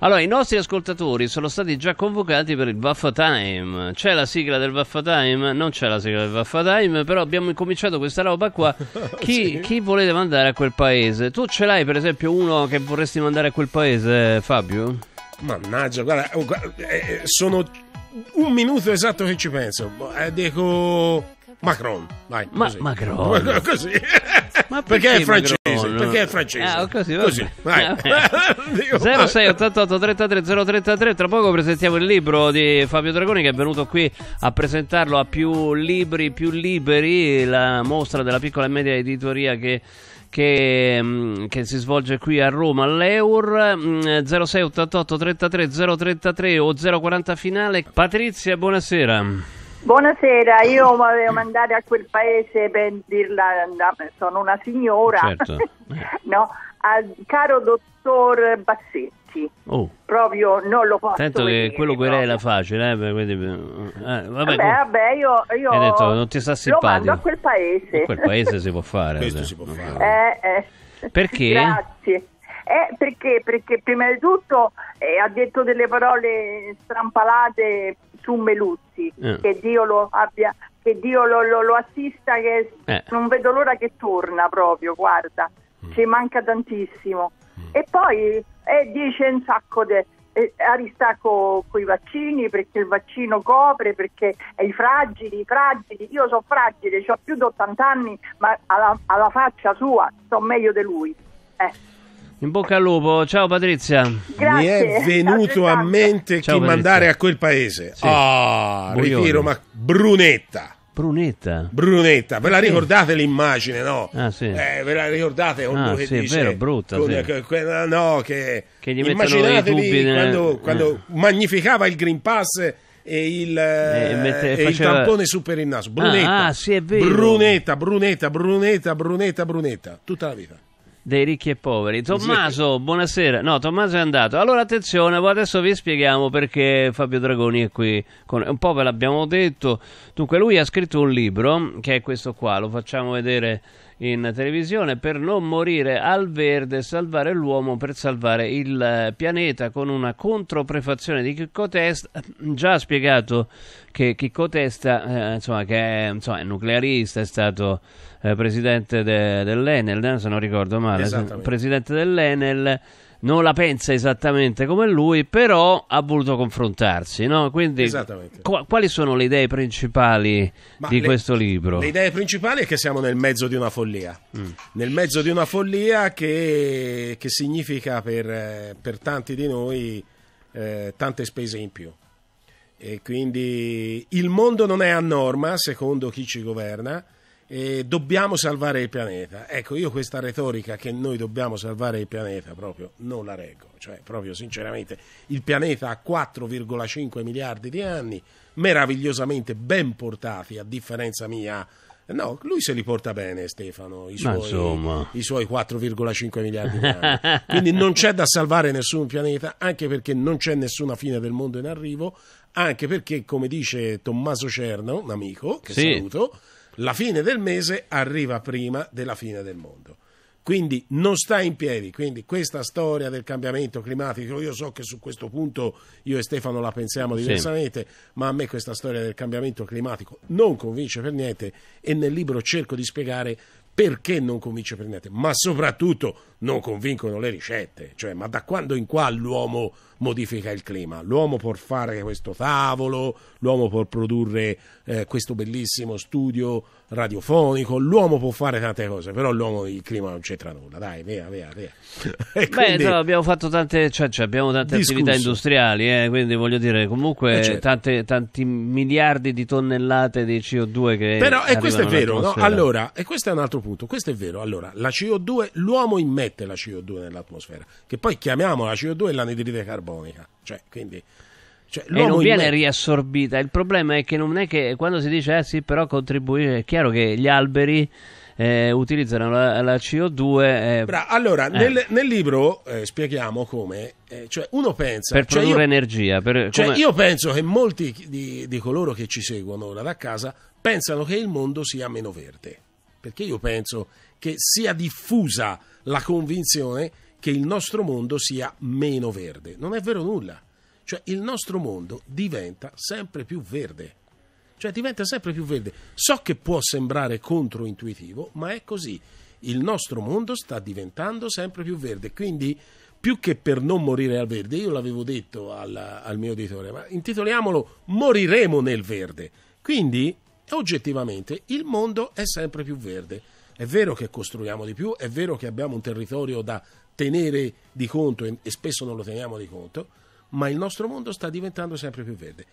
Allora, i nostri ascoltatori sono stati già convocati per il Vaffa Time. C'è la sigla del Vaffa Time? Non c'è la sigla del Vaffa Time, però abbiamo incominciato questa roba qua. Chi, sì. chi volete mandare a quel paese? Tu ce l'hai, per esempio, uno che vorresti mandare a quel paese, Fabio? Mannaggia, guarda, oh, eh, eh, sono un minuto esatto che ci penso. Eh, dico Macron. vai. Ma- così. Macron. Così. Ma perché, perché, è francese? Macron? Perché è francese? Ah, così, così. Vai. Ah, Dico, 0688 33 033. Tra poco presentiamo il libro di Fabio Dragoni che è venuto qui a presentarlo a più libri, più liberi, la mostra della piccola e media editoria che che, mm, che, si svolge qui a Roma all'Eur 06 88 33 033 o 040 finale Patrizia buonasera Buonasera, io volevo andare a quel paese per dirla, sono una signora, certo. no, al caro dottor Bassetti. Oh. Proprio non lo posso Sento che quello che lei la facile, eh, quindi, eh, vabbè, vabbè, vabbè, io, io detto, non ti sta simpatico. a quel paese. A quel paese si può fare. Questo si può fare. Eh, eh. Perché? Grazie. Eh, perché? Perché prima di tutto eh, ha detto delle parole strampalate su Meluzzi, eh. che Dio lo abbia che Dio lo, lo, lo assista, che eh. non vedo l'ora che torna proprio, guarda, mm. ci manca tantissimo. Mm. E poi eh, dice un sacco di... Eh, Aristaco con i vaccini perché il vaccino copre, perché i fragili, i fragili, io sono fragile, ho più di 80 anni, ma alla, alla faccia sua sto meglio di lui. Eh. In bocca al lupo, ciao Patrizia. Grazie. Mi è venuto a mente ciao, chi Patrizia. mandare a quel paese. Sì. Oh, ritiro, ma Brunetta. Brunetta. Brunetta, ve la ricordate eh. l'immagine, no? Ah, sì. Eh, ve la ricordate? Ah, che sì, dice, vero, brutta. Con, sì. que, que, no, che, che gli immaginatevi quando, nel... quando eh. magnificava il Green Pass e il, eh, eh mette, e faceva... il tampone su per il naso. Ah, Brunetta. Ah, ah, sì, Brunetta, Brunetta, Brunetta, Brunetta, Brunetta, tutta la vita dei ricchi e poveri. Tommaso, sì. buonasera. No, Tommaso è andato. Allora, attenzione, boh, adesso vi spieghiamo perché Fabio Dragoni è qui. Con... Un po' ve l'abbiamo detto. Dunque, lui ha scritto un libro, che è questo qua, lo facciamo vedere in televisione per non morire al verde, salvare l'uomo per salvare il eh, pianeta con una controprefazione di Chicco Testa, già ha spiegato che Chicco Testa eh, insomma, che è, insomma, è nuclearista, è stato eh, presidente de- dell'Enel, eh, se non ricordo male, presidente dell'Enel non la pensa esattamente come lui, però ha voluto confrontarsi. No? Quindi, qu- quali sono le idee principali Ma di le, questo libro? Le idee principali è che siamo nel mezzo di una follia, mm. nel mezzo di una follia che, che significa per, eh, per, tanti di noi eh, tante spese in più. E quindi il mondo non è a norma, secondo chi ci governa eh, dobbiamo salvare il pianeta. Ecco, io questa retorica che noi dobbiamo salvare il pianeta proprio non la reggo, cioè proprio sinceramente il pianeta ha 4,5 miliardi di anni, meravigliosamente ben portati a differenza mia. No, lui se li porta bene Stefano, i suoi, i suoi 4,5 miliardi di anni. Quindi non c'è da salvare nessun pianeta, anche perché non c'è nessuna fine del mondo in arrivo, anche perché, come dice Tommaso Cerno, un amico che sì. saluto, la fine del mese arriva prima della fine del mondo. Quindi non sta in piedi, quindi questa storia del cambiamento climatico, io so che su questo punto io e Stefano la pensiamo diversamente, sì. ma a me questa storia del cambiamento climatico non convince per niente e nel libro cerco di spiegare perché non convince per niente, ma soprattutto non convincono le ricette, cioè ma da quando in qua l'uomo modifica il clima, l'uomo può fare questo tavolo, l'uomo può produrre eh, questo bellissimo studio radiofonico, l'uomo può fare tante cose, però l'uomo il clima non c'entra nulla, dai, via, via, via. Beh, quindi... no, abbiamo fatto tante, cioè, cioè abbiamo tante attività industriali, eh, quindi voglio dire, comunque eh certo. tante, tanti miliardi di tonnellate di CO2 che... Però, e questo è vero, no? allora, e questo è un altro punto, questo è vero, allora, la CO2, l'uomo immette la CO2 nell'atmosfera, che poi chiamiamo la CO2 l'anidride carbonica, cioè, quindi cioè, e non viene in... riassorbita. Il problema è che non è che quando si dice, eh sì, però contribuisce, è chiaro che gli alberi. Eh, utilizzano la, la CO2. Eh. Bra, allora, eh. nel, nel libro eh, spieghiamo come eh, cioè uno pensa per cioè, produrre cioè io, energia. Per, cioè io penso che molti di, di coloro che ci seguono ora da casa pensano che il mondo sia meno verde perché io penso che sia diffusa la convinzione che il nostro mondo sia meno verde. Non è vero nulla. Cioè il nostro mondo diventa sempre più verde. Cioè diventa sempre più verde. So che può sembrare controintuitivo, ma è così. Il nostro mondo sta diventando sempre più verde. Quindi più che per non morire al verde, io l'avevo detto al, al, mio editore, ma intitoliamolo Moriremo nel verde. Quindi, oggettivamente, il mondo è sempre più verde. È vero che costruiamo di più, è vero che abbiamo un territorio da tenere di conto e, e spesso non lo teniamo di conto, ma il nostro mondo sta diventando sempre più verde.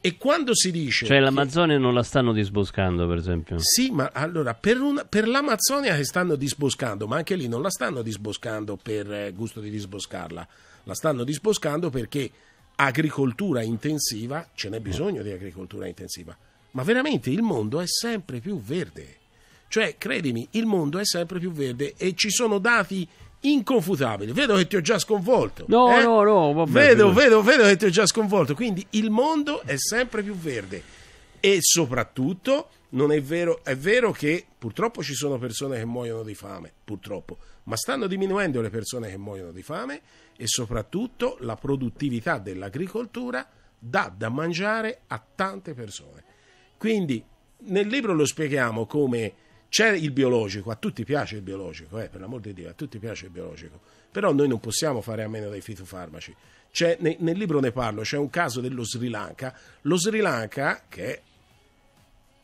E quando si dice. Cioè, l'Amazzonia non la stanno disboscando, per esempio. Sì, ma allora per, una, per, l'Amazzonia che stanno disboscando, ma anche lì non la stanno disboscando per eh, gusto di disboscarla, la stanno disboscando perché agricoltura intensiva, ce n'è bisogno di agricoltura intensiva. Ma veramente il mondo è sempre più verde. Cioè, credimi, il mondo è sempre più verde e ci sono dati inconfutabile. Vedo che ti ho già sconvolto. No, eh? no, no. Vabbè, vedo, vedo, vedo che ti ho già sconvolto. Quindi il mondo è sempre più verde e soprattutto non è vero, è vero che purtroppo ci sono persone che muoiono di fame, purtroppo, ma stanno diminuendo le persone che muoiono di fame e soprattutto la produttività dell'agricoltura dà da mangiare a tante persone. Quindi nel libro lo spieghiamo come c'è il biologico, a tutti piace il biologico, eh, per l'amor di Dio, a tutti piace il biologico, però noi non possiamo fare a meno dei fitofarmaci. C'è, nel, nel libro ne parlo, c'è un caso dello Sri Lanka. Lo Sri Lanka, che è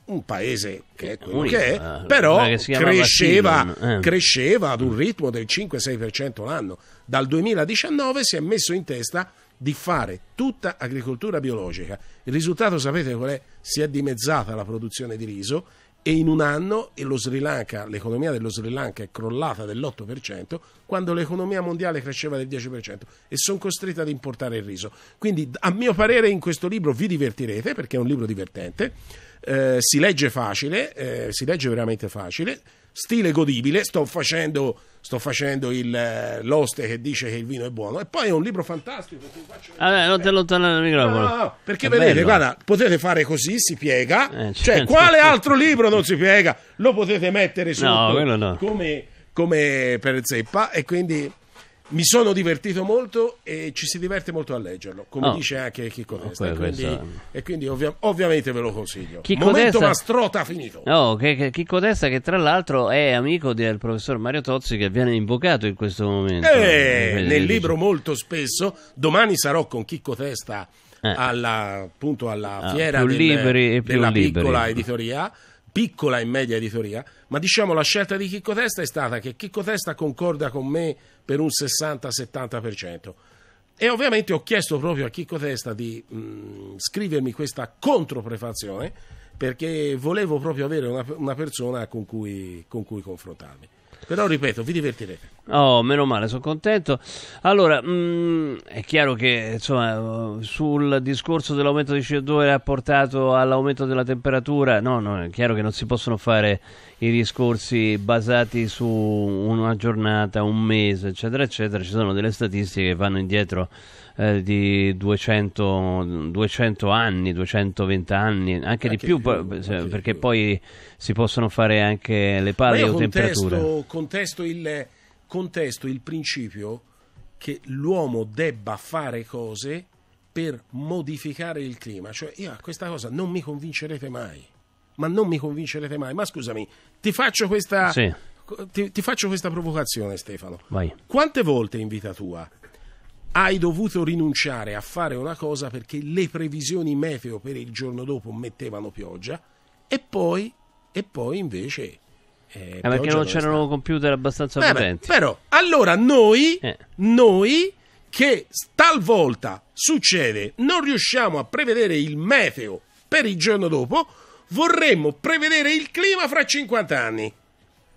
un paese che è quello Ui, che è, però che cresceva, eh. cresceva, ad un ritmo del 5-6% l'anno. Dal 2019 si è messo in testa di fare tutta agricoltura biologica. Il risultato sapete qual è? Si è dimezzata la produzione di riso e in un anno Lanka, l'economia dello Sri Lanka è crollata dell'8% quando l'economia mondiale cresceva del 10% e sono costretta ad importare il riso. Quindi a mio parere in questo libro vi divertirete perché è un libro divertente, eh, si legge facile, eh, si legge veramente facile stile godibile, sto facendo, sto facendo il, eh, l'oste che dice che il vino è buono e poi è un libro fantastico. Vabbè, non ti allontanare dal microfono. No, no, no, perché è vedete, bello. guarda, potete fare così, si piega, eh, cioè certo. quale altro libro non si piega? Lo potete mettere su no, come, come per zeppa e quindi mi sono divertito molto e ci si diverte molto a leggerlo, come oh. dice anche Chico Testa. Ah, oh, quindi, e quindi ovvia- ovviamente ve lo consiglio. Chico Momento Dessa... Mastrota finito. No, che, che Testa che tra l'altro è amico del professor Mario Tozzi che viene invocato in questo momento. Eh, eh nel dice. libro molto spesso, domani sarò con Chicco Testa eh. alla, appunto alla ah, fiera del, liberi della liberi. piccola editoria piccola e media editoria, ma diciamo la scelta di Chicco Testa è stata che Chicco Testa concorda con me per un 60-70%. E ovviamente ho chiesto proprio a Chicco Testa di mh, mm, scrivermi questa controprefazione perché volevo proprio avere una, una persona con cui, con cui confrontarmi. Però ripeto, vi divertirete. Oh, meno male, sono contento. Allora, mh, mm, è chiaro che insomma, sul discorso dell'aumento di CO2 portato all'aumento della temperatura, no, no, è chiaro che non si possono fare i discorsi basati su una giornata, un mese, eccetera, eccetera. Ci sono delle statistiche che vanno indietro eh, di 200, 200, anni, 220 anni, anche, anche di più, più perché più. poi si possono fare anche le pale o contesto, temperature. Contesto il, contesto il principio che l'uomo debba fare cose per modificare il clima. Cioè, io a questa cosa non mi convincerete mai. Ma non mi convincerete mai. Ma scusami, ti faccio questa, sì. ti, ti faccio questa provocazione, Stefano. Vai. Quante volte in vita tua hai dovuto rinunciare a fare una cosa perché le previsioni meteo per il giorno dopo mettevano pioggia e poi, e poi invece... Eh, eh perché non c'erano sta. computer abbastanza eh, potenti. Beh, però, allora noi, eh. noi che talvolta succede, non riusciamo a prevedere il meteo per il giorno dopo, vorremmo prevedere il clima fra 50 anni,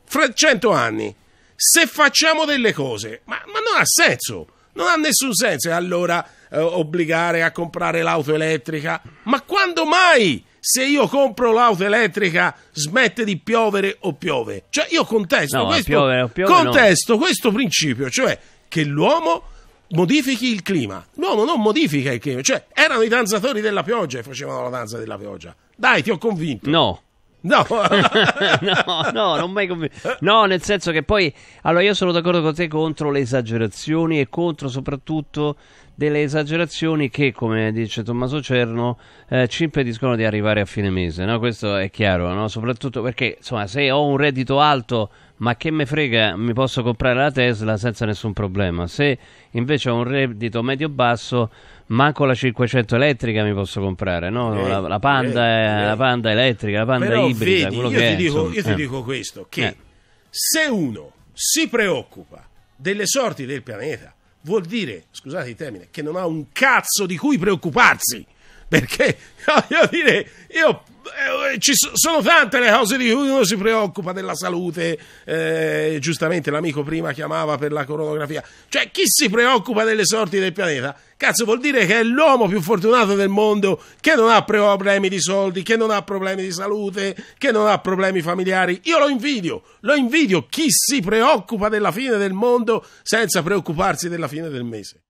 fra 100 anni, se facciamo delle cose, ma, ma non ha senso. Non ha nessun senso allora eh, obbligare a comprare l'auto elettrica. Ma quando mai? se io compro l'auto elettrica smette di piovere o piove. Cioè io contesto, no, questo, piove, piove, contesto no. questo, principio, cioè che l'uomo modifichi il clima. L'uomo non modifica il clima, cioè erano i danzatori della pioggia e facevano la danza della pioggia. Dai, ti ho convinto. No. No. no, no, non mai convinto. No, nel senso che poi allora io sono d'accordo con te contro le esagerazioni e contro soprattutto delle esagerazioni che, come dice Tommaso Cerno, eh, ci impediscono di arrivare a fine mese, no? Questo è chiaro, no? Soprattutto perché, insomma, se ho un reddito alto, ma che me frega, mi posso comprare la Tesla senza nessun problema. Se invece ho un reddito medio-basso, Manco la 500 elettrica mi posso comprare, no? Eh, la, la, panda, eh, eh. la, panda, elettrica, la panda Però ibrida. Vedi, io, ti è, dico, io, ti eh. dico, questo: che eh. se uno si preoccupa delle sorti del pianeta, vuol dire, scusate il termine, che non ha un cazzo di cui preoccuparsi. Perché voglio dire, io eh, eh, ci sono tante le cose di cui uno si preoccupa della salute, eh, giustamente l'amico prima chiamava per la coronografia, cioè chi si preoccupa delle sorti del pianeta, cazzo vuol dire che è l'uomo più fortunato del mondo che non ha problemi di soldi, che non ha problemi di salute, che non ha problemi familiari, io lo invidio, lo invidio chi si preoccupa della fine del mondo senza preoccuparsi della fine del mese.